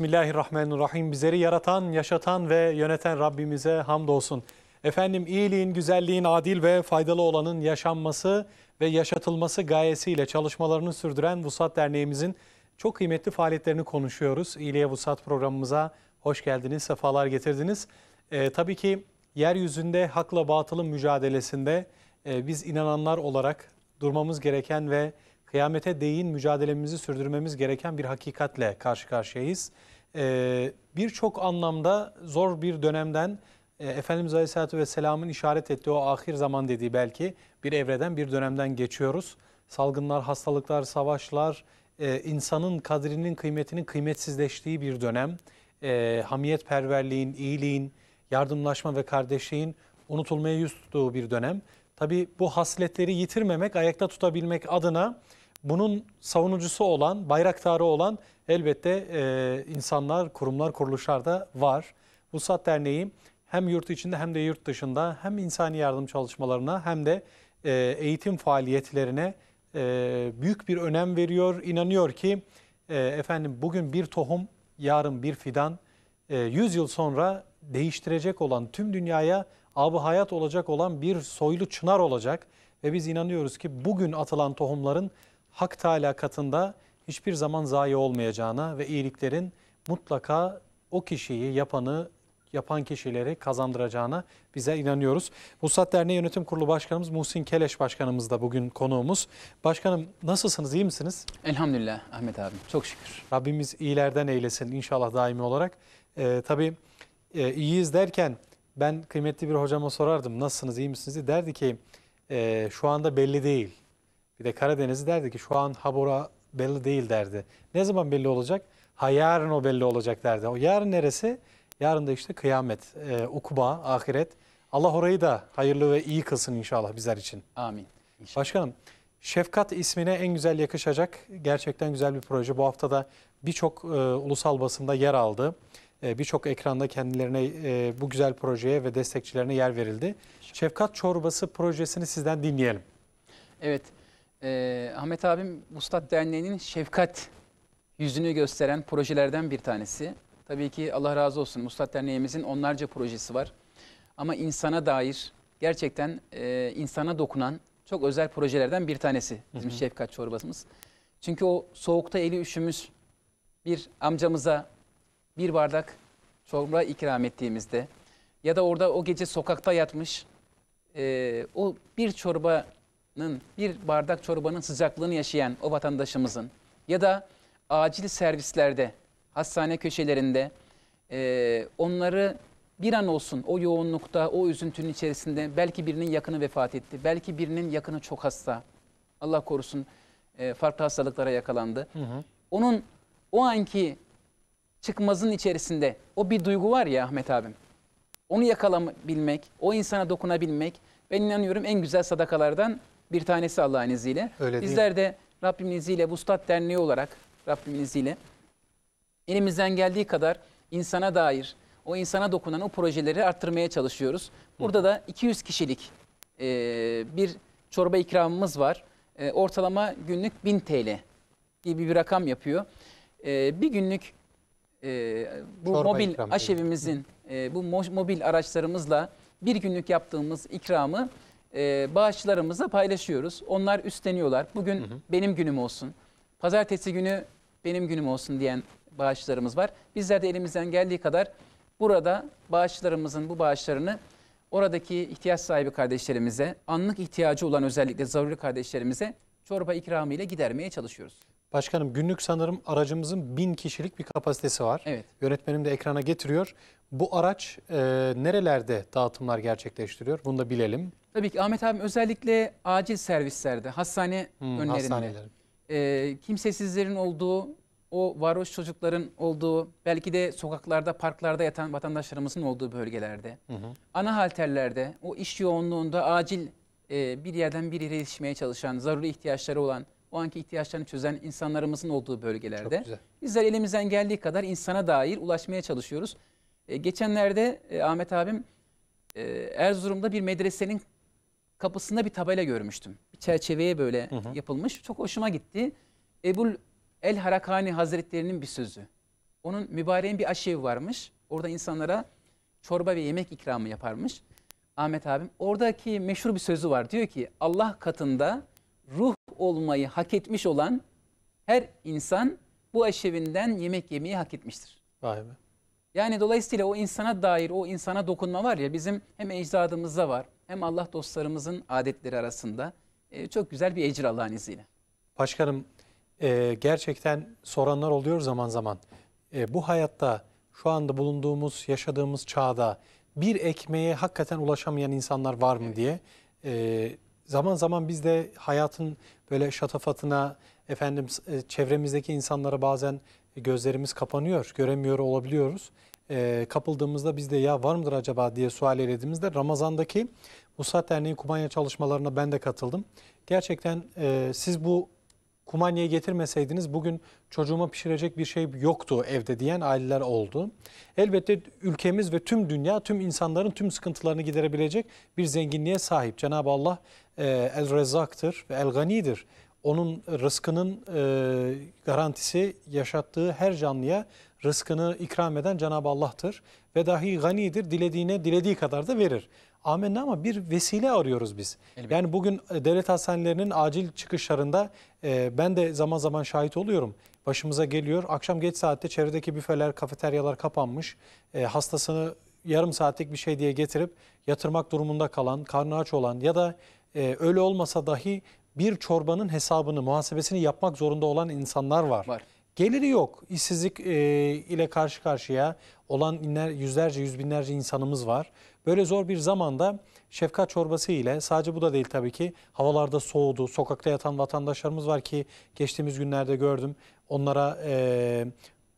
Bismillahirrahmanirrahim. Bizleri yaratan, yaşatan ve yöneten Rabbimize hamdolsun. Efendim iyiliğin, güzelliğin, adil ve faydalı olanın yaşanması ve yaşatılması gayesiyle çalışmalarını sürdüren Vusat Derneğimizin çok kıymetli faaliyetlerini konuşuyoruz. İyiliğe Vusat programımıza hoş geldiniz, sefalar getirdiniz. Ee, tabii ki yeryüzünde hakla batılın mücadelesinde e, biz inananlar olarak durmamız gereken ve kıyamete değin mücadelemizi sürdürmemiz gereken bir hakikatle karşı karşıyayız. Ee, Birçok anlamda zor bir dönemden e, Efendimiz Aleyhisselatü Vesselam'ın işaret ettiği o ahir zaman dediği belki bir evreden bir dönemden geçiyoruz. Salgınlar, hastalıklar, savaşlar, e, insanın kadrinin kıymetinin kıymetsizleştiği bir dönem. E, hamiyet perverliğin, iyiliğin, yardımlaşma ve kardeşliğin unutulmaya yüz tuttuğu bir dönem. Tabii bu hasletleri yitirmemek, ayakta tutabilmek adına bunun savunucusu olan, bayraktarı olan elbette e, insanlar, kurumlar, kuruluşlar da var. Vuslat Derneği hem yurt içinde hem de yurt dışında hem insani yardım çalışmalarına hem de e, eğitim faaliyetlerine e, büyük bir önem veriyor. İnanıyor ki e, efendim bugün bir tohum, yarın bir fidan, e, 100 yıl sonra değiştirecek olan tüm dünyaya abı hayat olacak olan bir soylu çınar olacak. Ve biz inanıyoruz ki bugün atılan tohumların Hak Teala katında hiçbir zaman zayi olmayacağına ve iyiliklerin mutlaka o kişiyi, yapanı, yapan kişileri kazandıracağına bize inanıyoruz. Vuslat Derneği Yönetim Kurulu Başkanımız Muhsin Keleş Başkanımız da bugün konuğumuz. Başkanım nasılsınız, iyi misiniz? Elhamdülillah Ahmet abi, çok şükür. Rabbimiz iyilerden eylesin inşallah daimi olarak. Ee, tabii e, iyiyiz derken ben kıymetli bir hocama sorardım nasılsınız, iyi misiniz diye. Derdi ki e, şu anda belli değil bir de Karadeniz derdi ki şu an Habora belli değil derdi. Ne zaman belli olacak? Ha yarın o belli olacak derdi. O yarın neresi? Yarın da işte kıyamet, e, ukuba, ahiret. Allah orayı da hayırlı ve iyi kılsın inşallah bizler için. Amin. İnşallah. Başkanım, Şefkat ismine en güzel yakışacak gerçekten güzel bir proje. Bu haftada birçok e, ulusal basında yer aldı. E, birçok ekranda kendilerine e, bu güzel projeye ve destekçilerine yer verildi. Şefkat Çorbası projesini sizden dinleyelim. Evet, e, Ahmet abim Ustad Derneği'nin şefkat yüzünü gösteren projelerden bir tanesi. Tabii ki Allah razı olsun Ustad Derneğimizin onlarca projesi var. Ama insana dair gerçekten e, insana dokunan çok özel projelerden bir tanesi bizim hı hı. şefkat çorbasımız. Çünkü o soğukta eli üşümüş bir amcamıza bir bardak çorba ikram ettiğimizde ya da orada o gece sokakta yatmış e, o bir çorba bir bardak çorbanın sıcaklığını yaşayan o vatandaşımızın ya da acil servislerde, hastane köşelerinde e, onları bir an olsun o yoğunlukta, o üzüntünün içerisinde belki birinin yakını vefat etti, belki birinin yakını çok hasta, Allah korusun e, farklı hastalıklara yakalandı. Hı hı. Onun o anki çıkmazın içerisinde o bir duygu var ya Ahmet abim. Onu yakalabilmek, o insana dokunabilmek ben inanıyorum en güzel sadakalardan bir tanesi Allah'ın izniyle. Öyle Bizler de Rabbimin izniyle Vustat Derneği olarak Rabbimin izniyle elimizden geldiği kadar insana dair o insana dokunan o projeleri arttırmaya çalışıyoruz. Burada da 200 kişilik e, bir çorba ikramımız var. E, ortalama günlük 1000 TL gibi bir rakam yapıyor. E, bir günlük e, bu Çorba mobil aşevimizin, e, bu mo- mobil araçlarımızla bir günlük yaptığımız ikramı e, bağışçılarımızla paylaşıyoruz. Onlar üstleniyorlar. Bugün hı hı. benim günüm olsun. Pazartesi günü benim günüm olsun diyen bağışçılarımız var. Bizler de elimizden geldiği kadar burada bağışçılarımızın bu bağışlarını oradaki ihtiyaç sahibi kardeşlerimize, anlık ihtiyacı olan özellikle zaruri kardeşlerimize çorba ikramı ile gidermeye çalışıyoruz. Başkanım günlük sanırım aracımızın bin kişilik bir kapasitesi var. Evet. Yönetmenim de ekrana getiriyor. Bu araç e, nerelerde dağıtımlar gerçekleştiriyor? Bunu da bilelim. Tabii ki Ahmet abim özellikle acil servislerde, hastane hmm, önlerinde. Hastaneler. E, kimsesizlerin olduğu, o varoş çocukların olduğu, belki de sokaklarda, parklarda yatan vatandaşlarımızın olduğu bölgelerde. Hı hı. Ana halterlerde, o iş yoğunluğunda acil e, bir yerden bir yere yetişmeye çalışan, zaruri ihtiyaçları olan o anki ihtiyaçlarını çözen insanlarımızın olduğu bölgelerde. Bizler elimizden geldiği kadar insana dair ulaşmaya çalışıyoruz. E, geçenlerde e, Ahmet abim e, Erzurum'da bir medresenin kapısında bir tabela görmüştüm. Bir çerçeveye böyle hı hı. yapılmış. Çok hoşuma gitti. Ebul El Harakani Hazretlerinin bir sözü. Onun mübareğin bir aşevi varmış. Orada insanlara çorba ve yemek ikramı yaparmış. Ahmet abim oradaki meşhur bir sözü var. Diyor ki Allah katında ruh olmayı hak etmiş olan her insan bu aşevinden yemek yemeyi hak etmiştir. Vay be. Yani dolayısıyla o insana dair, o insana dokunma var ya bizim hem ecdadımızda var hem Allah dostlarımızın adetleri arasında e, çok güzel bir ecir Allah'ın izniyle. Başkanım e, gerçekten soranlar oluyor zaman zaman. E, bu hayatta şu anda bulunduğumuz, yaşadığımız çağda bir ekmeğe hakikaten ulaşamayan insanlar var mı evet. diye e, zaman zaman biz de hayatın böyle şatafatına, efendim e, çevremizdeki insanlara bazen gözlerimiz kapanıyor, göremiyor olabiliyoruz. E, kapıldığımızda biz de ya var mıdır acaba diye sual elediğimizde Ramazan'daki Musa Derneği Kumanya çalışmalarına ben de katıldım. Gerçekten e, siz bu kumanyayı getirmeseydiniz bugün çocuğuma pişirecek bir şey yoktu evde diyen aileler oldu. Elbette ülkemiz ve tüm dünya tüm insanların tüm sıkıntılarını giderebilecek bir zenginliğe sahip. Cenab-ı Allah e, El Rezzak'tır ve El Gani'dir. Onun rızkının e, garantisi yaşattığı her canlıya rızkını ikram eden Cenab-ı Allah'tır. Ve dahi ganidir, dilediğine dilediği kadar da verir. Amenna ama bir vesile arıyoruz biz. Elbette. Yani bugün e, devlet hastanelerinin acil çıkışlarında e, ben de zaman zaman şahit oluyorum. Başımıza geliyor. Akşam geç saatte çevredeki büfeler, kafeteryalar kapanmış. E, hastasını yarım saatlik bir şey diye getirip yatırmak durumunda kalan, karnı aç olan ya da e, öyle olmasa dahi bir çorbanın hesabını, muhasebesini yapmak zorunda olan insanlar var. var. Geliri yok. İşsizlik e, ile karşı karşıya olan inler, yüzlerce, yüz binlerce insanımız var. Böyle zor bir zamanda şefkat çorbası ile sadece bu da değil tabii ki havalarda soğudu. Sokakta yatan vatandaşlarımız var ki geçtiğimiz günlerde gördüm. Onlara e,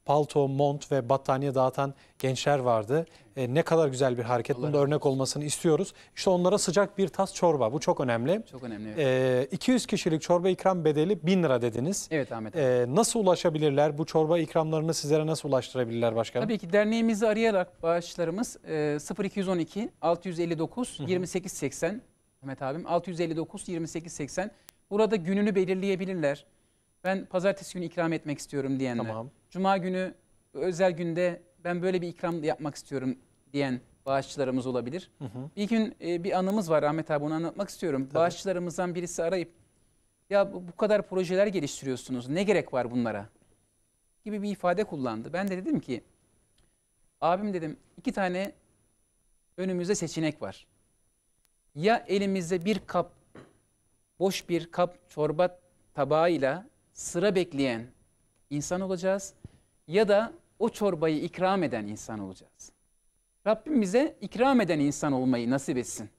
palto, mont ve battaniye dağıtan gençler vardı. E, ne kadar güzel bir hareket. Allah örnek olmasını istiyoruz. İşte onlara sıcak bir tas çorba. Bu çok önemli. Çok önemli. E, 200 kişilik çorba ikram bedeli 1000 lira dediniz. Evet Ahmet. E, abi. E, nasıl ulaşabilirler? Bu çorba ikramlarını sizlere nasıl ulaştırabilirler başkanım? Tabii ki derneğimizi arayarak bağışlarımız e, 0212 659 2880 Ahmet abim 659 2880 Burada gününü belirleyebilirler. Ben pazartesi günü ikram etmek istiyorum diyenler. Tamam. Cuma günü özel günde ben böyle bir ikram yapmak istiyorum diyen bağışçılarımız olabilir. Hı hı. Bir gün e, bir anımız var Ahmet abi onu anlatmak istiyorum. Tabii. Bağışçılarımızdan birisi arayıp ya bu kadar projeler geliştiriyorsunuz ne gerek var bunlara gibi bir ifade kullandı. Ben de dedim ki abim dedim iki tane önümüzde seçenek var. Ya elimizde bir kap boş bir kap çorba tabağıyla sıra bekleyen insan olacağız ya da o çorbayı ikram eden insan olacağız. Rabbim bize ikram eden insan olmayı nasip etsin.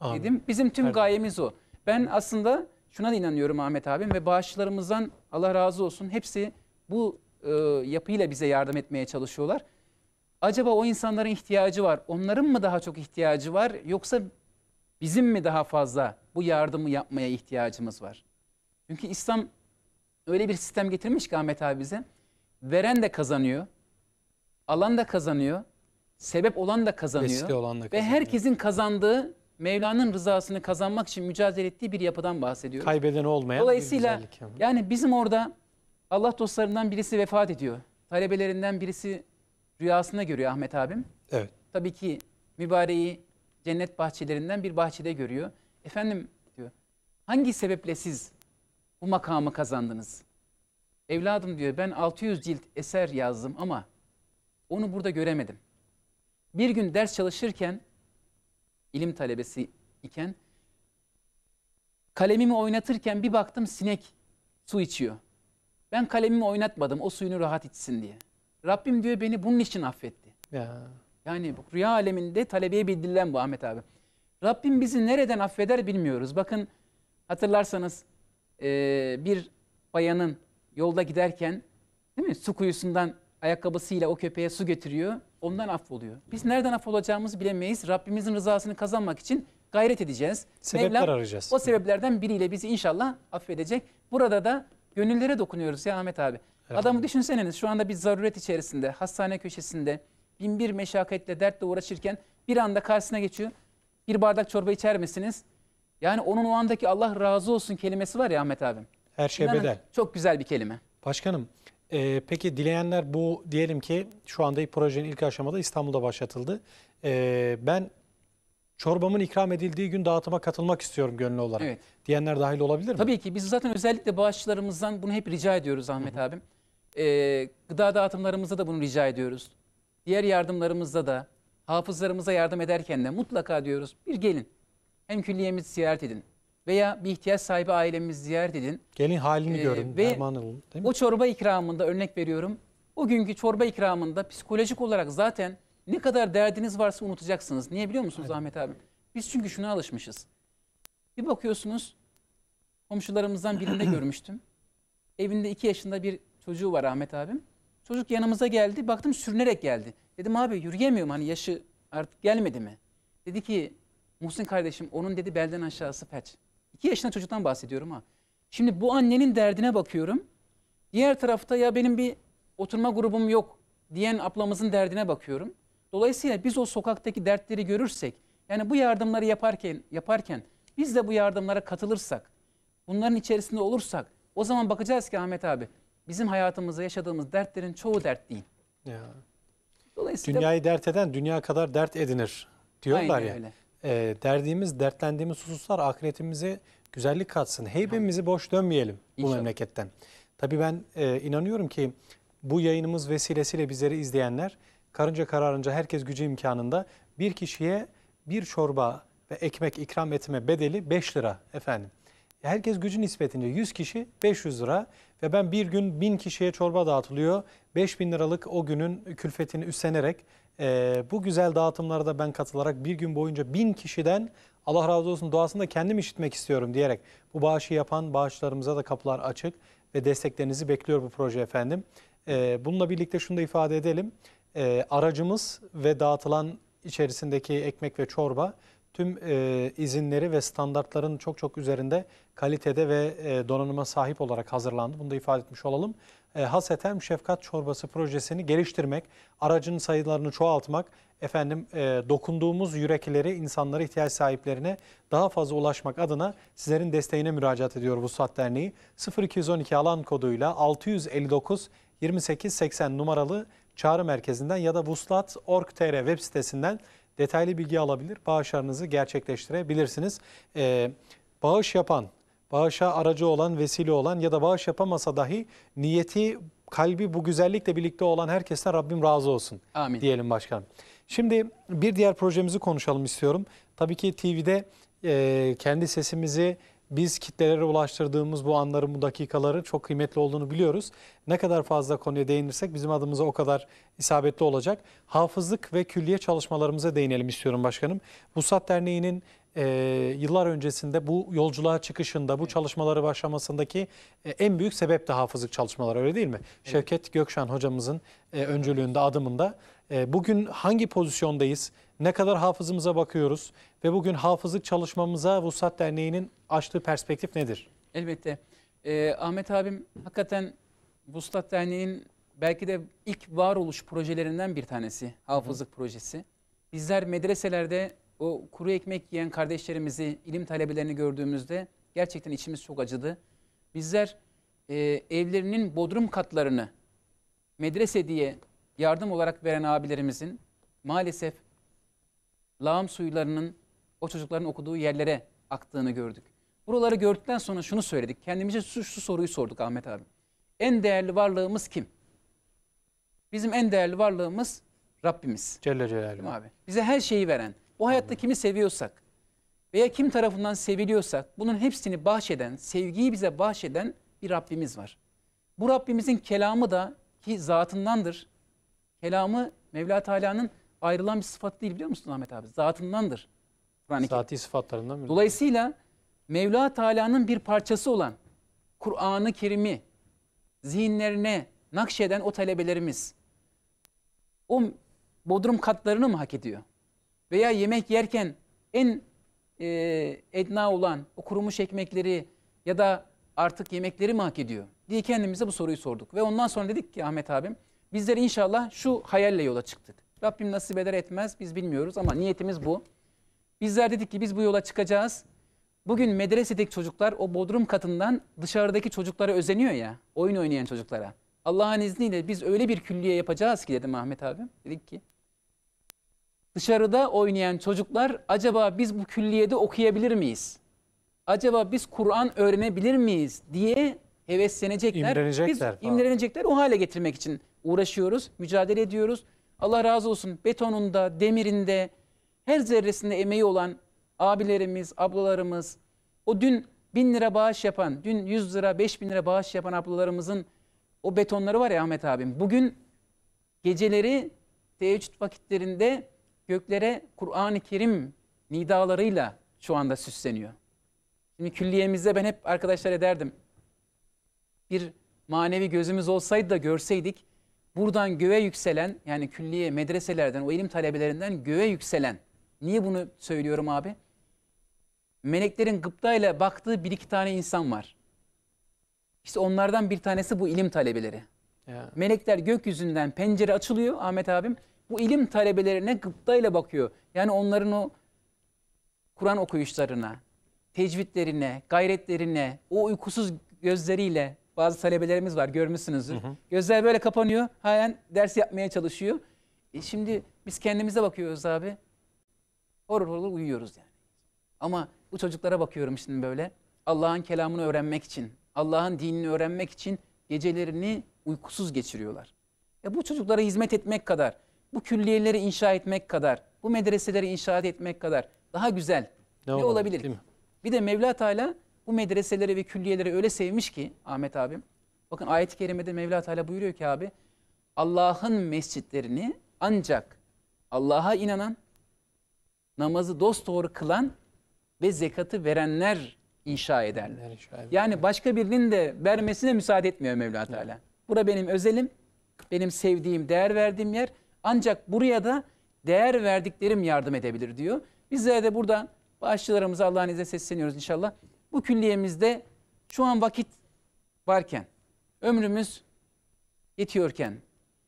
Amin. Dedim. Bizim tüm Her gayemiz o. Ben aslında şuna da inanıyorum Ahmet abim ve bağışçılarımızdan Allah razı olsun. Hepsi bu e, yapıyla bize yardım etmeye çalışıyorlar. Acaba o insanların ihtiyacı var. Onların mı daha çok ihtiyacı var yoksa bizim mi daha fazla bu yardımı yapmaya ihtiyacımız var? Çünkü İslam öyle bir sistem getirmiş ki Ahmet abi bize. Veren de kazanıyor. Alan da kazanıyor. Sebep olan da kazanıyor. Vesile olan da kazanıyor. Ve herkesin kazandığı Mevla'nın rızasını kazanmak için mücadele ettiği bir yapıdan bahsediyoruz. Kaybeden olmayan Dolayısıyla yani. yani bizim orada Allah dostlarından birisi vefat ediyor. Talebelerinden birisi rüyasına görüyor Ahmet abim. Evet. Tabii ki mübareği cennet bahçelerinden bir bahçede görüyor. Efendim diyor hangi sebeple siz bu makamı kazandınız? Evladım diyor ben 600 cilt eser yazdım ama onu burada göremedim. Bir gün ders çalışırken ilim talebesi iken kalemimi oynatırken bir baktım sinek su içiyor. Ben kalemimi oynatmadım o suyunu rahat içsin diye. Rabbim diyor beni bunun için affetti. Ya. Yani rüya aleminde talebeye bildirilen bu Ahmet abi. Rabbim bizi nereden affeder bilmiyoruz. Bakın hatırlarsanız bir bayanın Yolda giderken değil mi? Su kuyusundan ayakkabısıyla o köpeğe su getiriyor. Ondan affoluyor. Biz nereden affolacağımızı bilemeyiz. Rabbimizin rızasını kazanmak için gayret edeceğiz. Sebepler Mevlam, arayacağız. O sebeplerden biriyle bizi inşallah affedecek. Burada da gönüllere dokunuyoruz ya Ahmet abi. Evet. Adamı düşünseniz şu anda bir zaruret içerisinde, hastane köşesinde, bin bir meşakkatle, dertle uğraşırken bir anda karşısına geçiyor. Bir bardak çorba içer misiniz? Yani onun o andaki Allah razı olsun kelimesi var ya Ahmet abim. Her şey İnanın, bedel. Çok güzel bir kelime. Başkanım e, peki dileyenler bu diyelim ki şu anda projenin ilk aşamada İstanbul'da başlatıldı. E, ben çorbamın ikram edildiği gün dağıtıma katılmak istiyorum gönlü olarak evet. diyenler dahil olabilir mi? Tabii ki biz zaten özellikle bağışçılarımızdan bunu hep rica ediyoruz Ahmet Hı -hı. abim. E, gıda dağıtımlarımızda da bunu rica ediyoruz. Diğer yardımlarımızda da hafızlarımıza yardım ederken de mutlaka diyoruz bir gelin hem külliyemizi ziyaret edin veya bir ihtiyaç sahibi ailemiz ziyaret edin. Gelin halini ee, görün, ve olun. Değil mi? O çorba ikramında örnek veriyorum. O günkü çorba ikramında psikolojik olarak zaten ne kadar derdiniz varsa unutacaksınız. Niye biliyor musunuz Aynen. Ahmet abi? Biz çünkü şuna alışmışız. Bir bakıyorsunuz komşularımızdan birinde görmüştüm. Evinde iki yaşında bir çocuğu var Ahmet abim. Çocuk yanımıza geldi. Baktım sürünerek geldi. Dedim abi yürüyemiyorum hani yaşı artık gelmedi mi? Dedi ki Muhsin kardeşim onun dedi belden aşağısı felç. 2 yaşında çocuktan bahsediyorum ha. Şimdi bu annenin derdine bakıyorum. Diğer tarafta ya benim bir oturma grubum yok diyen ablamızın derdine bakıyorum. Dolayısıyla biz o sokaktaki dertleri görürsek, yani bu yardımları yaparken yaparken biz de bu yardımlara katılırsak, bunların içerisinde olursak o zaman bakacağız ki Ahmet abi bizim hayatımızda yaşadığımız dertlerin çoğu dert değil. Ya. Dolayısıyla Dünyayı dert eden dünya kadar dert edinir diyorlar Aynen ya. Öyle e, derdimiz, dertlendiğimiz hususlar ahiretimize güzellik katsın. Heybemizi boş dönmeyelim İnşallah. bu memleketten. Tabii ben e, inanıyorum ki bu yayınımız vesilesiyle bizleri izleyenler karınca kararınca herkes gücü imkanında bir kişiye bir çorba ve ekmek ikram etme bedeli 5 lira efendim. Herkes gücü nispetince 100 kişi 500 lira. Ve ben bir gün bin kişiye çorba dağıtılıyor. 5 bin liralık o günün külfetini üstlenerek e, bu güzel dağıtımlara da ben katılarak bir gün boyunca bin kişiden Allah razı olsun duasında da kendim işitmek istiyorum diyerek bu bağışı yapan bağışlarımıza da kapılar açık ve desteklerinizi bekliyor bu proje efendim. E, bununla birlikte şunu da ifade edelim. E, aracımız ve dağıtılan içerisindeki ekmek ve çorba tüm e, izinleri ve standartların çok çok üzerinde kalitede ve e, donanıma sahip olarak hazırlandı. Bunu da ifade etmiş olalım. E, haseten şefkat çorbası projesini geliştirmek, aracın sayılarını çoğaltmak, efendim e, dokunduğumuz yürekleri insanlara ihtiyaç sahiplerine daha fazla ulaşmak adına sizlerin desteğine müracaat ediyor Vuslat Derneği. 0212 alan koduyla 659 28 80 numaralı çağrı merkezinden ya da vuslat.org.tr web sitesinden detaylı bilgi alabilir, bağışlarınızı gerçekleştirebilirsiniz. Ee, bağış yapan, bağışa aracı olan, vesile olan ya da bağış yapamasa dahi niyeti, kalbi bu güzellikle birlikte olan herkesten Rabbim razı olsun Amin. diyelim başkanım. Şimdi bir diğer projemizi konuşalım istiyorum. Tabii ki TV'de e, kendi sesimizi biz kitlelere ulaştırdığımız bu anların, bu dakikaların çok kıymetli olduğunu biliyoruz. Ne kadar fazla konuya değinirsek bizim adımıza o kadar isabetli olacak. Hafızlık ve külliye çalışmalarımıza değinelim istiyorum başkanım. Vusat Derneği'nin e, yıllar öncesinde bu yolculuğa çıkışında, bu evet. çalışmaları başlamasındaki e, en büyük sebep de hafızlık çalışmaları öyle değil mi? Evet. Şevket Gökşen hocamızın e, öncülüğünde, adımında. E, bugün hangi pozisyondayız? ne kadar hafızımıza bakıyoruz ve bugün hafızlık çalışmamıza Vusat Derneği'nin açtığı perspektif nedir? Elbette. Ee, Ahmet abim hakikaten Vuslat Derneği'nin belki de ilk varoluş projelerinden bir tanesi hafızlık Hı. projesi. Bizler medreselerde o kuru ekmek yiyen kardeşlerimizi, ilim talebelerini gördüğümüzde gerçekten içimiz çok acıdı. Bizler e, evlerinin bodrum katlarını medrese diye yardım olarak veren abilerimizin maalesef lağım suyularının o çocukların okuduğu yerlere aktığını gördük. Buraları gördükten sonra şunu söyledik. Kendimize şu, şu soruyu sorduk Ahmet abi. En değerli varlığımız kim? Bizim en değerli varlığımız Rabbimiz. Celle Celaluhu. Abi. Bize her şeyi veren, bu hayatta Amin. kimi seviyorsak veya kim tarafından seviliyorsak bunun hepsini bahşeden, sevgiyi bize bahşeden bir Rabbimiz var. Bu Rabbimizin kelamı da ki zatındandır. Kelamı Mevla Teala'nın ayrılan bir sıfat değil biliyor musun Ahmet abi? Zatındandır. Kur'an-ı Zati sıfatlarından mı? Dolayısıyla Mevla Teala'nın bir parçası olan Kur'an-ı Kerim'i zihinlerine nakşeden o talebelerimiz o bodrum katlarını mı hak ediyor? Veya yemek yerken en e, edna olan o kurumuş ekmekleri ya da artık yemekleri mi hak ediyor? diye kendimize bu soruyu sorduk. Ve ondan sonra dedik ki Ahmet abim bizler inşallah şu hayalle yola çıktık. Rabbim nasip eder etmez biz bilmiyoruz ama niyetimiz bu. Bizler dedik ki biz bu yola çıkacağız. Bugün medresedeki çocuklar o bodrum katından dışarıdaki çocuklara özeniyor ya. Oyun oynayan çocuklara. Allah'ın izniyle biz öyle bir külliye yapacağız ki dedim Ahmet abim. Dedik ki dışarıda oynayan çocuklar acaba biz bu külliyede okuyabilir miyiz? Acaba biz Kur'an öğrenebilir miyiz diye heveslenecekler. İmrenecekler. Biz falan. imrenecekler o hale getirmek için uğraşıyoruz, mücadele ediyoruz. Allah razı olsun betonunda, demirinde, her zerresinde emeği olan abilerimiz, ablalarımız, o dün bin lira bağış yapan, dün yüz lira, beş bin lira bağış yapan ablalarımızın o betonları var ya Ahmet abim. Bugün geceleri teheccüd vakitlerinde göklere Kur'an-ı Kerim nidalarıyla şu anda süsleniyor. Şimdi külliyemizde ben hep arkadaşlara derdim Bir manevi gözümüz olsaydı da görseydik Buradan göğe yükselen yani külliye medreselerden o ilim talebelerinden göğe yükselen. Niye bunu söylüyorum abi? Meleklerin gıptayla baktığı bir iki tane insan var. İşte onlardan bir tanesi bu ilim talebeleri. Ya. Melekler gökyüzünden pencere açılıyor Ahmet abim. Bu ilim talebelerine gıptayla bakıyor. Yani onların o Kur'an okuyuşlarına, tecvidlerine, gayretlerine, o uykusuz gözleriyle, bazı talebelerimiz var görmüşsünüzdür. Hı hı. Gözler böyle kapanıyor. Halen ders yapmaya çalışıyor. E şimdi biz kendimize bakıyoruz abi. Horur horur uyuyoruz yani. Ama bu çocuklara bakıyorum şimdi böyle. Allah'ın kelamını öğrenmek için, Allah'ın dinini öğrenmek için gecelerini uykusuz geçiriyorlar. E bu çocuklara hizmet etmek kadar, bu külliyeleri inşa etmek kadar, bu medreseleri inşa etmek kadar daha güzel ne, ne olabilir? olabilir? Bir de Mevla Teala bu medreseleri ve külliyeleri öyle sevmiş ki Ahmet abim. Bakın ayet-i kerimede Mevla Teala buyuruyor ki abi Allah'ın mescitlerini ancak Allah'a inanan, namazı dosdoğru kılan ve zekatı verenler inşa ederler. Yani başka birinin de vermesine müsaade etmiyor Mevla Teala. Bura benim özelim, benim sevdiğim, değer verdiğim yer. Ancak buraya da değer verdiklerim yardım edebilir diyor. Bizlere de burada bağışçılarımıza Allah'ın izniyle sesleniyoruz inşallah. Bu külliyemizde şu an vakit varken, ömrümüz yetiyorken,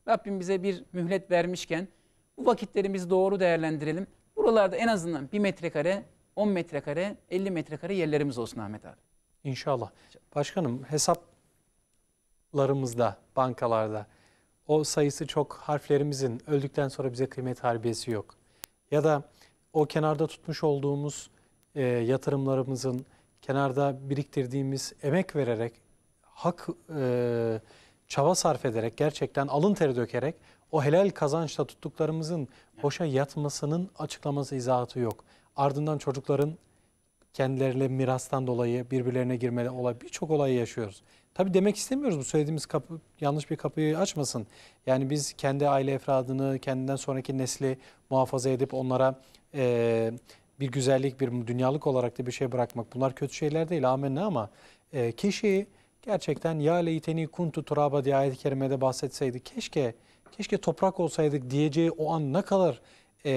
Rabbim bize bir mühlet vermişken bu vakitlerimizi doğru değerlendirelim. Buralarda en azından bir metrekare, 10 metrekare, 50 metrekare yerlerimiz olsun Ahmet abi. İnşallah. Başkanım hesaplarımızda, bankalarda o sayısı çok harflerimizin öldükten sonra bize kıymet harbiyesi yok. Ya da o kenarda tutmuş olduğumuz e, yatırımlarımızın kenarda biriktirdiğimiz emek vererek, hak e, çaba sarf ederek, gerçekten alın teri dökerek o helal kazançla tuttuklarımızın boşa yatmasının açıklaması, izahatı yok. Ardından çocukların kendilerine mirastan dolayı birbirlerine girmeli olay birçok olayı yaşıyoruz. Tabii demek istemiyoruz bu söylediğimiz kapı yanlış bir kapıyı açmasın. Yani biz kendi aile efradını kendinden sonraki nesli muhafaza edip onlara e, bir güzellik, bir dünyalık olarak da bir şey bırakmak bunlar kötü şeyler değil amenna ama e, kişi gerçekten ya leyteni kuntu turaba diye ayet-i kerimede bahsetseydi keşke keşke toprak olsaydık diyeceği o an ne kadar e,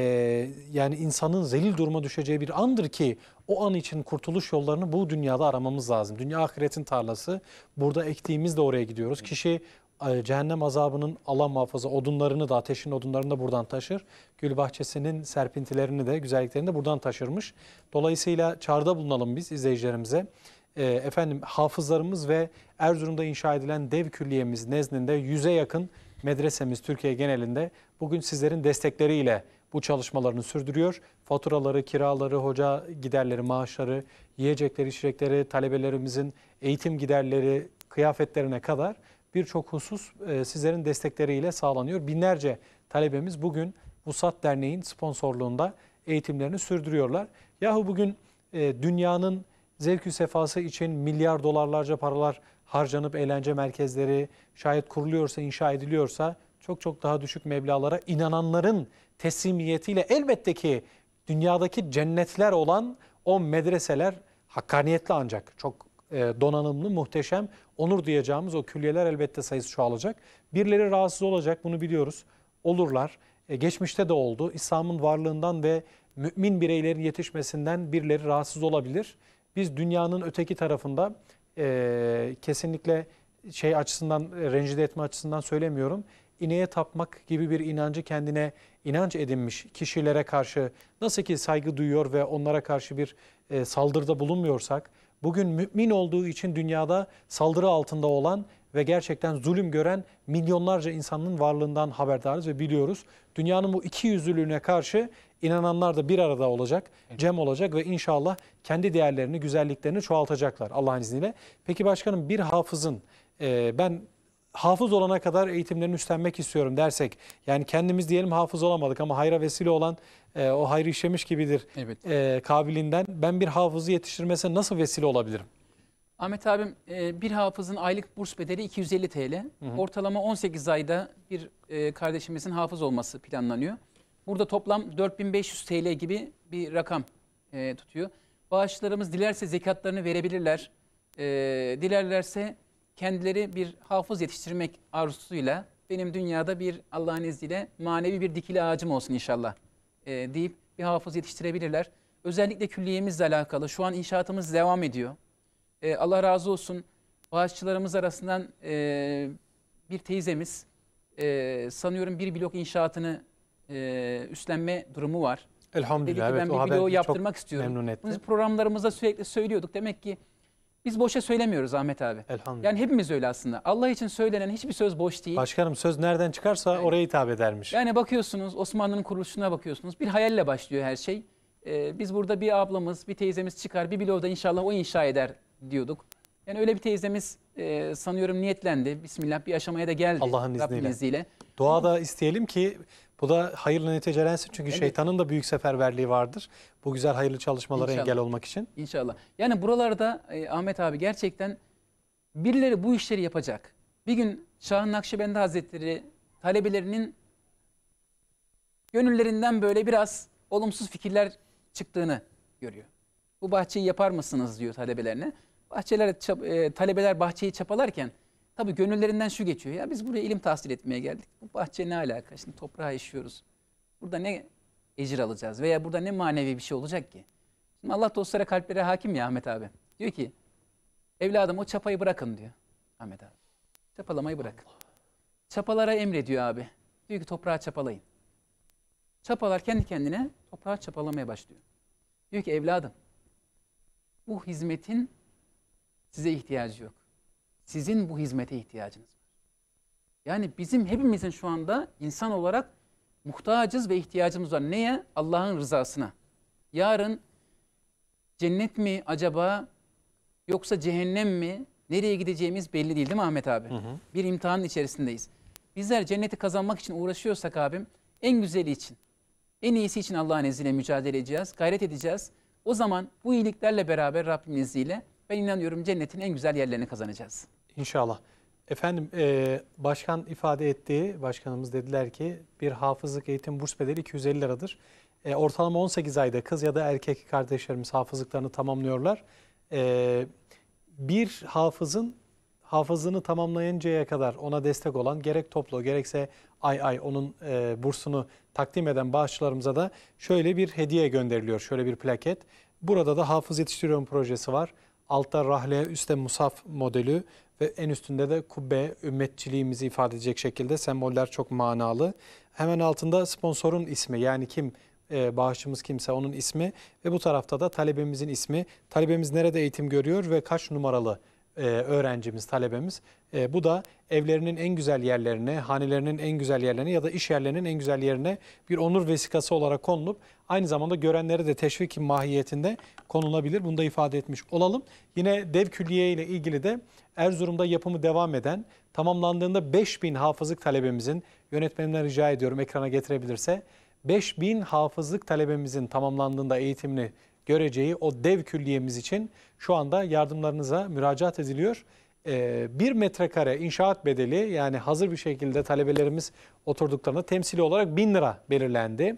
yani insanın zelil duruma düşeceği bir andır ki o an için kurtuluş yollarını bu dünyada aramamız lazım. Dünya ahiretin tarlası. Burada ektiğimiz de oraya gidiyoruz. Kişi e, cehennem azabının Allah muhafaza odunlarını da ateşin odunlarını da buradan taşır. Gül bahçesinin serpintilerini de güzelliklerini de buradan taşırmış. Dolayısıyla çağrıda bulunalım biz izleyicilerimize. E, efendim hafızlarımız ve Erzurum'da inşa edilen dev külliyemiz nezdinde yüze yakın medresemiz Türkiye genelinde bugün sizlerin destekleriyle bu çalışmalarını sürdürüyor. Faturaları, kiraları, hoca giderleri, maaşları, yiyecekleri, içecekleri, talebelerimizin eğitim giderleri, kıyafetlerine kadar birçok husus e, sizlerin destekleriyle sağlanıyor. Binlerce talebemiz bugün Vusat Derneği'nin sponsorluğunda eğitimlerini sürdürüyorlar. Yahu bugün e, dünyanın zevkü sefası için milyar dolarlarca paralar harcanıp eğlence merkezleri şayet kuruluyorsa, inşa ediliyorsa çok çok daha düşük meblalara inananların teslimiyetiyle elbette ki dünyadaki cennetler olan o medreseler hakkaniyetli ancak çok e, donanımlı, muhteşem, onur diyeceğimiz o külliyeler elbette sayısı çoğalacak. Birileri rahatsız olacak, bunu biliyoruz. Olurlar. E, geçmişte de oldu. İslam'ın varlığından ve mümin bireylerin yetişmesinden birileri rahatsız olabilir. Biz dünyanın öteki tarafında e, kesinlikle şey açısından e, rencide etme açısından söylemiyorum. İneğe tapmak gibi bir inancı kendine inanç edinmiş kişilere karşı nasıl ki saygı duyuyor ve onlara karşı bir e, saldırıda bulunmuyorsak bugün mümin olduğu için dünyada saldırı altında olan ve gerçekten zulüm gören milyonlarca insanın varlığından haberdarız ve biliyoruz. Dünyanın bu iki yüzlülüğüne karşı inananlar da bir arada olacak, cem olacak ve inşallah kendi değerlerini, güzelliklerini çoğaltacaklar Allah'ın izniyle. Peki başkanım bir hafızın ben hafız olana kadar eğitimlerini üstlenmek istiyorum dersek yani kendimiz diyelim hafız olamadık ama hayra vesile olan e, o hayrı işlemiş gibidir evet. e, kabilinden ben bir hafızı yetiştirmesine nasıl vesile olabilirim? Ahmet abim e, bir hafızın aylık burs bedeli 250 TL. Hı hı. Ortalama 18 ayda bir e, kardeşimizin hafız olması planlanıyor. Burada toplam 4500 TL gibi bir rakam e, tutuyor. Bağışlarımız dilerse zekatlarını verebilirler. E, dilerlerse kendileri bir hafız yetiştirmek arzusuyla benim dünyada bir Allah'ın izniyle manevi bir dikili ağacım olsun inşallah e, deyip bir hafız yetiştirebilirler. Özellikle külliyemizle alakalı şu an inşaatımız devam ediyor. E, Allah razı olsun bağışçılarımız arasından e, bir teyzemiz e, sanıyorum bir blok inşaatını e, üstlenme durumu var. Elhamdülillah. Dedi ki ben evet, bir bloğu yaptırmak istiyorum. Memnun etti. Biz programlarımızda sürekli söylüyorduk. Demek ki biz boşa söylemiyoruz Ahmet abi. Elhamdülillah. Yani hepimiz öyle aslında. Allah için söylenen hiçbir söz boş değil. Başkanım söz nereden çıkarsa yani, oraya hitap edermiş. Yani bakıyorsunuz Osmanlı'nın kuruluşuna bakıyorsunuz. Bir hayalle başlıyor her şey. Ee, biz burada bir ablamız, bir teyzemiz çıkar, bir bloğda inşallah o inşa eder diyorduk. Yani öyle bir teyzemiz e, sanıyorum niyetlendi. Bismillah bir aşamaya da geldi. Allah'ın izniyle. izniyle. da isteyelim ki bu da hayırlı nitelensin çünkü evet. şeytanın da büyük seferberliği vardır. Bu güzel hayırlı çalışmalara İnşallah. engel olmak için. İnşallah. Yani buralarda e, Ahmet abi gerçekten birileri bu işleri yapacak. Bir gün Şah Nakşibendi Hazretleri talebelerinin gönüllerinden böyle biraz olumsuz fikirler çıktığını görüyor. Bu bahçeyi yapar mısınız diyor talebelerine. Bahçeler, e, talebeler bahçeyi çapalarken Tabii gönüllerinden şu geçiyor. Ya biz buraya ilim tahsil etmeye geldik. Bu bahçe ne alaka? Şimdi toprağa işiyoruz. Burada ne ecir alacağız? Veya burada ne manevi bir şey olacak ki? Şimdi Allah dostlara kalplere hakim ya Ahmet abi. Diyor ki evladım o çapayı bırakın diyor Ahmet abi. Çapalamayı bırak. Çapalara emrediyor abi. Diyor ki toprağa çapalayın. Çapalar kendi kendine toprağa çapalamaya başlıyor. Diyor ki evladım bu hizmetin size ihtiyacı yok. Sizin bu hizmete ihtiyacınız var. Yani bizim hepimizin şu anda insan olarak muhtacız ve ihtiyacımız var. Neye? Allah'ın rızasına. Yarın cennet mi acaba yoksa cehennem mi? Nereye gideceğimiz belli değil değil mi Ahmet abi? Hı hı. Bir imtihanın içerisindeyiz. Bizler cenneti kazanmak için uğraşıyorsak abim en güzeli için, en iyisi için Allah'ın izniyle mücadele edeceğiz, gayret edeceğiz. O zaman bu iyiliklerle beraber Rabbimin izniyle ben inanıyorum cennetin en güzel yerlerini kazanacağız. İnşallah. Efendim e, başkan ifade ettiği, başkanımız dediler ki bir hafızlık eğitim burs bedeli 250 liradır. E, ortalama 18 ayda kız ya da erkek kardeşlerimiz hafızlıklarını tamamlıyorlar. E, bir hafızın hafızını tamamlayıncaya kadar ona destek olan gerek toplu gerekse ay ay onun e, bursunu takdim eden bağışçılarımıza da şöyle bir hediye gönderiliyor. Şöyle bir plaket. Burada da hafız yetiştiriyorum projesi var. Altta rahle, üstte musaf modeli ve en üstünde de kubbe ümmetçiliğimizi ifade edecek şekilde semboller çok manalı. Hemen altında sponsorun ismi yani kim e, bağışçımız kimse onun ismi ve bu tarafta da talebemizin ismi. Talebemiz nerede eğitim görüyor ve kaç numaralı e, öğrencimiz, talebemiz. E, bu da evlerinin en güzel yerlerine, hanelerinin en güzel yerlerine ya da iş yerlerinin en güzel yerine bir onur vesikası olarak konulup aynı zamanda görenlere de teşvik mahiyetinde konulabilir. Bunu da ifade etmiş olalım. Yine dev külliye ile ilgili de Erzurum'da yapımı devam eden tamamlandığında 5000 hafızlık talebemizin yönetmenimden rica ediyorum ekrana getirebilirse 5000 hafızlık talebemizin tamamlandığında eğitimini göreceği o dev külliyemiz için şu anda yardımlarınıza müracaat ediliyor. Ee, bir metrekare inşaat bedeli yani hazır bir şekilde talebelerimiz oturduklarında temsili olarak bin lira belirlendi.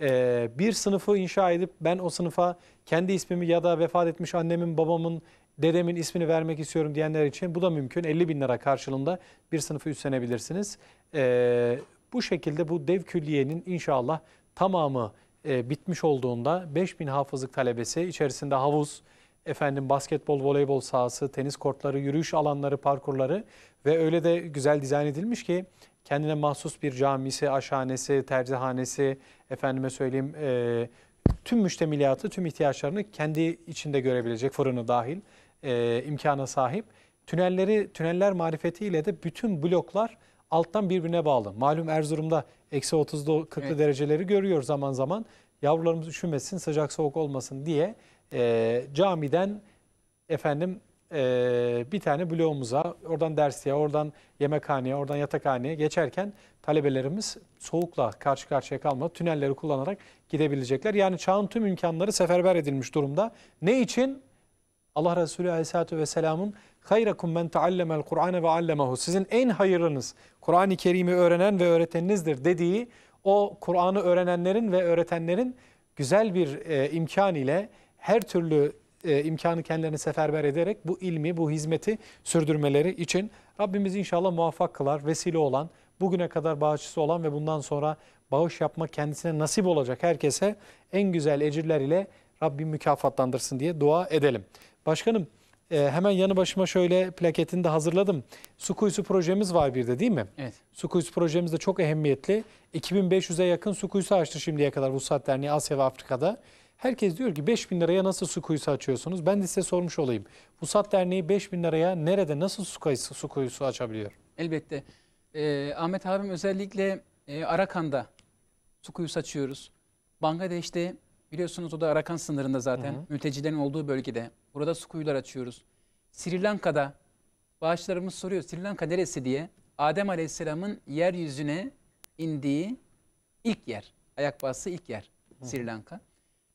Ee, bir sınıfı inşa edip ben o sınıfa kendi ismimi ya da vefat etmiş annemin babamın dedemin ismini vermek istiyorum diyenler için bu da mümkün. 50 bin lira karşılığında bir sınıfı üstlenebilirsiniz. Ee, bu şekilde bu dev külliyenin inşallah tamamı e, bitmiş olduğunda 5000 hafızlık talebesi içerisinde havuz, efendim basketbol, voleybol sahası, tenis kortları, yürüyüş alanları, parkurları ve öyle de güzel dizayn edilmiş ki kendine mahsus bir camisi, aşanesi, terzihanesi, efendime söyleyeyim e, tüm müştemiliyatı, tüm ihtiyaçlarını kendi içinde görebilecek fırını dahil e, imkana sahip. Tünelleri, tüneller marifetiyle de bütün bloklar alttan birbirine bağlı. Malum Erzurum'da eksi 30'da 40'lı evet. dereceleri görüyor zaman zaman. Yavrularımız üşümesin, sıcak soğuk olmasın diye e, camiden efendim e, bir tane bloğumuza, oradan dersliğe, oradan yemekhaneye, oradan yatakhaneye geçerken talebelerimiz soğukla karşı karşıya kalma tünelleri kullanarak gidebilecekler. Yani çağın tüm imkanları seferber edilmiş durumda. Ne için? Allah Resulü Aleyhisselatü Vesselam'ın Hayrakum men taallemel Kur'an ve allemahu Sizin en hayırınız Kur'an-ı Kerim'i öğrenen ve öğreteninizdir dediği o Kur'an'ı öğrenenlerin ve öğretenlerin güzel bir e, imkan ile her türlü e, imkanı kendilerine seferber ederek bu ilmi, bu hizmeti sürdürmeleri için Rabbimiz inşallah muvaffak kılar, vesile olan, bugüne kadar bağışçısı olan ve bundan sonra bağış yapma kendisine nasip olacak herkese en güzel ecirler ile Rabbim mükafatlandırsın diye dua edelim. Başkanım e, hemen yanı başıma şöyle plaketini de hazırladım. Su kuyusu projemiz var bir de değil mi? Evet. Su kuyusu projemiz de çok ehemmiyetli. 2500'e yakın su kuyusu açtı şimdiye kadar Vuslat Derneği hani Asya ve Afrika'da. Herkes diyor ki 5000 liraya nasıl su kuyusu açıyorsunuz? Ben de size sormuş olayım. Vuslat Derneği 5000 liraya nerede nasıl su kuyusu, su kuyusu açabiliyor? Elbette. Ee, Ahmet abim özellikle e, Arakan'da su kuyusu açıyoruz. Bangladeş'te Biliyorsunuz o da Arakan sınırında zaten. Hı hı. Mültecilerin olduğu bölgede. Burada su kuyular açıyoruz. Sri Lanka'da bağışlarımız soruyor Sri Lanka neresi diye. Adem Aleyhisselam'ın yeryüzüne indiği ilk yer. Ayak bastığı ilk yer hı. Sri Lanka.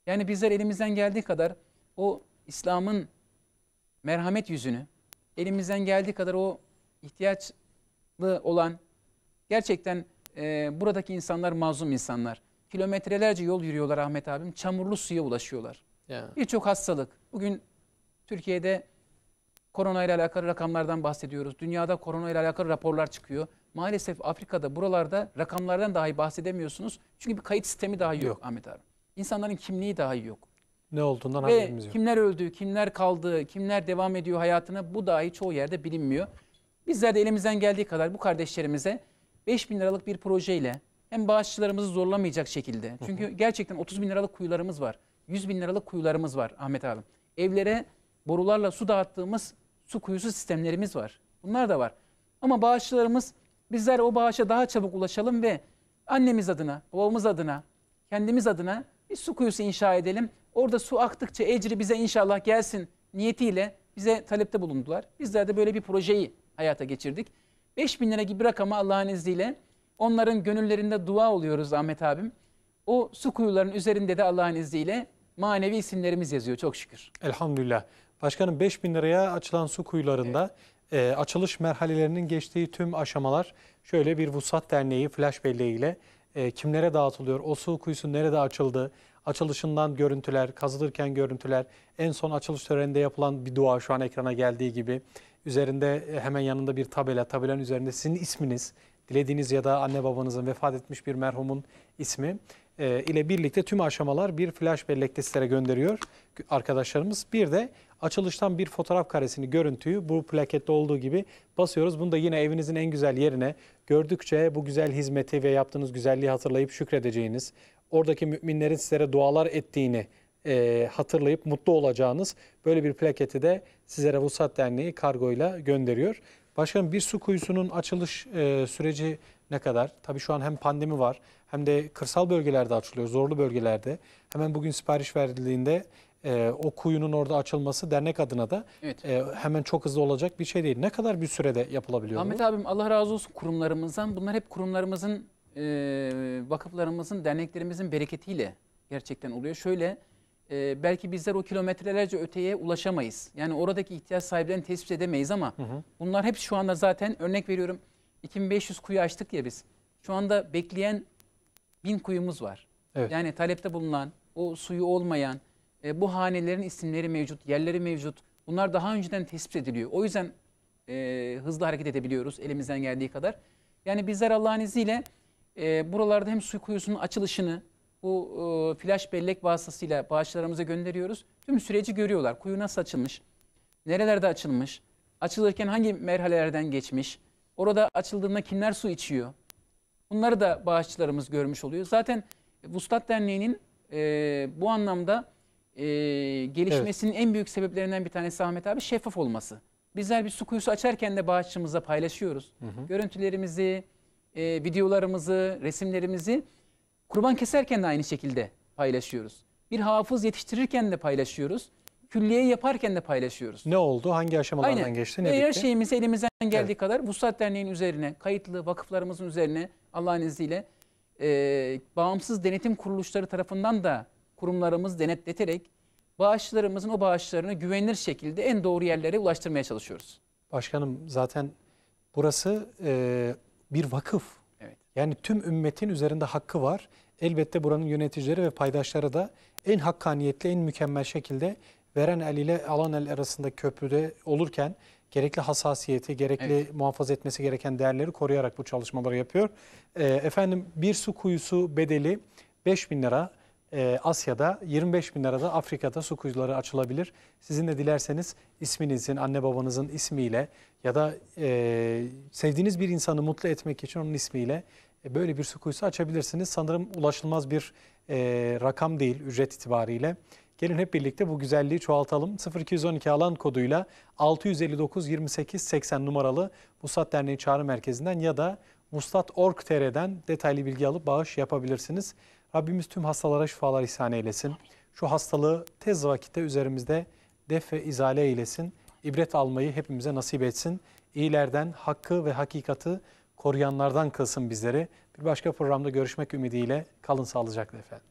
Yani bizler elimizden geldiği kadar o İslam'ın merhamet yüzünü, elimizden geldiği kadar o ihtiyaçlı olan gerçekten e, buradaki insanlar mazlum insanlar kilometrelerce yol yürüyorlar Ahmet abim. Çamurlu suya ulaşıyorlar. Yeah. Birçok hastalık. Bugün Türkiye'de korona ile alakalı rakamlardan bahsediyoruz. Dünyada korona ile alakalı raporlar çıkıyor. Maalesef Afrika'da buralarda rakamlardan dahi bahsedemiyorsunuz. Çünkü bir kayıt sistemi dahi yok, yok Ahmet abi. İnsanların kimliği dahi yok. Ne olduğundan Ve haberimiz yok. kimler öldü, kimler kaldı, kimler devam ediyor hayatına bu dahi çoğu yerde bilinmiyor. Bizler de elimizden geldiği kadar bu kardeşlerimize 5 bin liralık bir projeyle hem bağışçılarımızı zorlamayacak şekilde. Çünkü gerçekten 30 bin liralık kuyularımız var. 100 bin liralık kuyularımız var Ahmet abim. Evlere borularla su dağıttığımız su kuyusu sistemlerimiz var. Bunlar da var. Ama bağışçılarımız bizler o bağışa daha çabuk ulaşalım ve annemiz adına, babamız adına, kendimiz adına bir su kuyusu inşa edelim. Orada su aktıkça ecri bize inşallah gelsin niyetiyle bize talepte bulundular. Bizler de böyle bir projeyi hayata geçirdik. 5 bin lira gibi bir rakama Allah'ın izniyle Onların gönüllerinde dua oluyoruz Ahmet abim. O su kuyularının üzerinde de Allah'ın izniyle manevi isimlerimiz yazıyor çok şükür. Elhamdülillah. Başkanım 5 bin liraya açılan su kuyularında evet. e, açılış merhalelerinin geçtiği tüm aşamalar şöyle bir Vusat Derneği flash belleğiyle e, kimlere dağıtılıyor, o su kuyusu nerede açıldı, açılışından görüntüler, kazılırken görüntüler, en son açılış töreninde yapılan bir dua şu an ekrana geldiği gibi. Üzerinde e, hemen yanında bir tabela, tabelanın üzerinde sizin isminiz, dilediğiniz ya da anne babanızın vefat etmiş bir merhumun ismi e, ile birlikte tüm aşamalar bir flash bellekte sizlere gönderiyor arkadaşlarımız. Bir de açılıştan bir fotoğraf karesini, görüntüyü bu plakette olduğu gibi basıyoruz. Bunu da yine evinizin en güzel yerine gördükçe bu güzel hizmeti ve yaptığınız güzelliği hatırlayıp şükredeceğiniz, oradaki müminlerin sizlere dualar ettiğini e, hatırlayıp mutlu olacağınız böyle bir plaketi de sizlere Vusat Derneği kargoyla gönderiyor. Başkanım bir su kuyusunun açılış e, süreci ne kadar? Tabii şu an hem pandemi var hem de kırsal bölgelerde açılıyor, zorlu bölgelerde. Hemen bugün sipariş verildiğinde e, o kuyunun orada açılması dernek adına da evet. e, hemen çok hızlı olacak bir şey değil. Ne kadar bir sürede yapılabiliyor? Ahmet bunu? abim Allah razı olsun kurumlarımızdan. Bunlar hep kurumlarımızın, e, vakıflarımızın, derneklerimizin bereketiyle gerçekten oluyor. Şöyle e, belki bizler o kilometrelerce öteye ulaşamayız. Yani oradaki ihtiyaç sahiplerini tespit edemeyiz ama hı hı. bunlar hep şu anda zaten örnek veriyorum 2500 kuyu açtık ya biz. Şu anda bekleyen 1000 kuyumuz var. Evet. Yani talepte bulunan, o suyu olmayan, e, bu hanelerin isimleri mevcut, yerleri mevcut. Bunlar daha önceden tespit ediliyor. O yüzden e, hızlı hareket edebiliyoruz elimizden geldiği kadar. Yani bizler Allah'ın izniyle e, buralarda hem su kuyusunun açılışını, bu e, flash bellek vasıtasıyla bağışlarımıza gönderiyoruz. Tüm süreci görüyorlar. Kuyu nasıl açılmış? Nerelerde açılmış? Açılırken hangi merhalelerden geçmiş? Orada açıldığında kimler su içiyor? Bunları da bağışçılarımız görmüş oluyor. Zaten Vuslat Derneği'nin e, bu anlamda e, gelişmesinin evet. en büyük sebeplerinden bir tanesi Ahmet abi şeffaf olması. Bizler bir su kuyusu açarken de bağışçımızla paylaşıyoruz. Hı hı. Görüntülerimizi, e, videolarımızı, resimlerimizi Kurban keserken de aynı şekilde paylaşıyoruz. Bir hafız yetiştirirken de paylaşıyoruz. Külliye yaparken de paylaşıyoruz. Ne oldu? Hangi aşamalardan Aynen. geçti? Ne her şeyimizi elimizden geldiği evet. kadar Vuslat Derneği'nin üzerine, kayıtlı vakıflarımızın üzerine Allah'ın izniyle e, bağımsız denetim kuruluşları tarafından da kurumlarımız denetleterek bağışçılarımızın o bağışlarını güvenilir şekilde en doğru yerlere ulaştırmaya çalışıyoruz. Başkanım zaten burası e, bir vakıf yani tüm ümmetin üzerinde hakkı var. Elbette buranın yöneticileri ve paydaşları da en hakkaniyetli, en mükemmel şekilde veren el ile alan el arasında köprüde olurken gerekli hassasiyeti, gerekli evet. muhafaza etmesi gereken değerleri koruyarak bu çalışmaları yapıyor. E, efendim bir su kuyusu bedeli 5 bin lira e, Asya'da, 25 bin lira da Afrika'da su kuyuları açılabilir. Sizin de dilerseniz isminizin, anne babanızın ismiyle ya da e, sevdiğiniz bir insanı mutlu etmek için onun ismiyle e, böyle bir su kuyusu açabilirsiniz. Sanırım ulaşılmaz bir e, rakam değil ücret itibariyle. Gelin hep birlikte bu güzelliği çoğaltalım. 0212 alan koduyla 659 28 80 numaralı Muslat Derneği Çağrı Merkezi'nden ya da muslat.org.tr'den detaylı bilgi alıp bağış yapabilirsiniz. Rabbimiz tüm hastalara şifalar ihsan eylesin. Şu hastalığı tez vakitte üzerimizde def ve izale eylesin. İbret almayı hepimize nasip etsin. İyilerden hakkı ve hakikati koruyanlardan kılsın bizleri. Bir başka programda görüşmek ümidiyle kalın sağlıcakla efendim.